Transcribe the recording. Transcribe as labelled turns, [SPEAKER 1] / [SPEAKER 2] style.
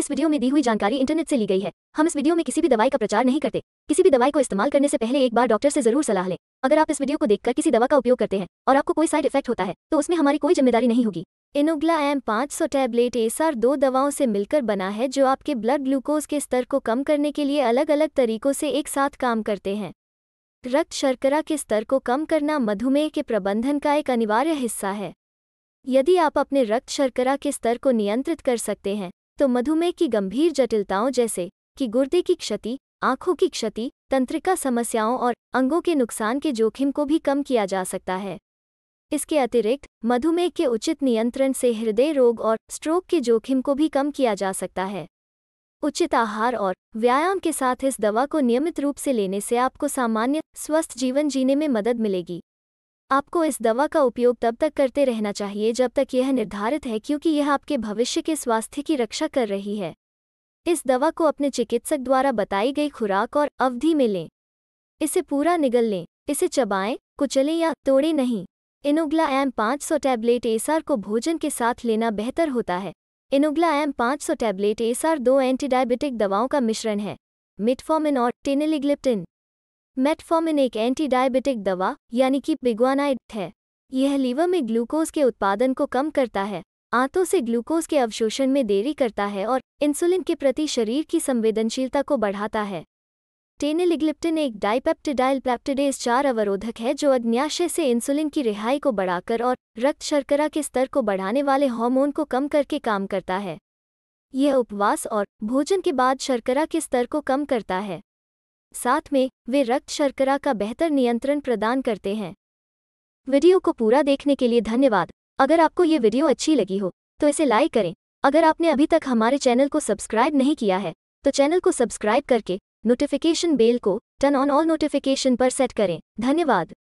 [SPEAKER 1] इस वीडियो में दी हुई जानकारी इंटरनेट से ली गई है हम इस वीडियो में किसी भी दवाई का प्रचार नहीं करते किसी भी दवाई को इस्तेमाल करने से पहले एक बार डॉक्टर से जरूर सलाह लें अगर आप इस वीडियो को देखकर किसी दवा का उपयोग करते हैं और आपको कोई साइड इफेक्ट होता है तो उसमें हमारी कोई जिम्मेदारी नहीं होगी इनोग्ला एम 500 टैबलेट एसआर दो दवाओं से मिलकर बना है जो आपके ब्लड ग्लूकोज के स्तर को कम करने के लिए अलग अलग तरीकों से एक साथ काम करते हैं रक्त शर्करा के स्तर को कम करना मधुमेह के प्रबंधन का एक अनिवार्य हिस्सा है यदि आप अपने रक्त शर्करा के स्तर को नियंत्रित कर सकते हैं तो मधुमेह की गंभीर जटिलताओं जैसे कि गुर्दे की क्षति आंखों की क्षति तंत्रिका समस्याओं और अंगों के नुकसान के जोखिम को भी कम किया जा सकता है इसके अतिरिक्त मधुमेह के उचित नियंत्रण से हृदय रोग और स्ट्रोक के जोखिम को भी कम किया जा सकता है उचित आहार और व्यायाम के साथ इस दवा को नियमित रूप से लेने से आपको सामान्य स्वस्थ जीवन जीने में मदद मिलेगी आपको इस दवा का उपयोग तब तक करते रहना चाहिए जब तक यह निर्धारित है क्योंकि यह आपके भविष्य के स्वास्थ्य की रक्षा कर रही है इस दवा को अपने चिकित्सक द्वारा बताई गई खुराक और अवधि में लें इसे पूरा निगल लें इसे चबाएं कुचलें या तोड़ें नहीं इनोग्ला एम 500 टैबलेट एसआर को भोजन के साथ लेना बेहतर होता है इनोग्ला एम 500 टैबलेट एसआर दो एंटीडायबिटिक दवाओं का मिश्रण है मिटफॉमिन और टेनिलिग्लिप्टिन मेटफॉर्मिन एक एंटी डायबिटिक दवा यानी कि पिग्वानाइड है यह लीवर में ग्लूकोज के उत्पादन को कम करता है आंतों से ग्लूकोज के अवशोषण में देरी करता है और इंसुलिन के प्रति शरीर की संवेदनशीलता को बढ़ाता है टेनिलिग्लिप्टिन एक डाइपेप्टिडाइल प्लेप्टिडेज चार अवरोधक है जो अग्न्याशय से इंसुलिन की रिहाई को बढ़ाकर और रक्त शर्करा के स्तर को बढ़ाने वाले हार्मोन को कम करके काम करता है यह उपवास और भोजन के बाद शर्करा के स्तर को कम करता है साथ में वे रक्त शर्करा का बेहतर नियंत्रण प्रदान करते हैं वीडियो को पूरा देखने के लिए धन्यवाद अगर आपको ये वीडियो अच्छी लगी हो तो इसे लाइक करें अगर आपने अभी तक हमारे चैनल को सब्सक्राइब नहीं किया है तो चैनल को सब्सक्राइब करके नोटिफिकेशन बेल को टर्न ऑन ऑल नोटिफिकेशन पर सेट करें धन्यवाद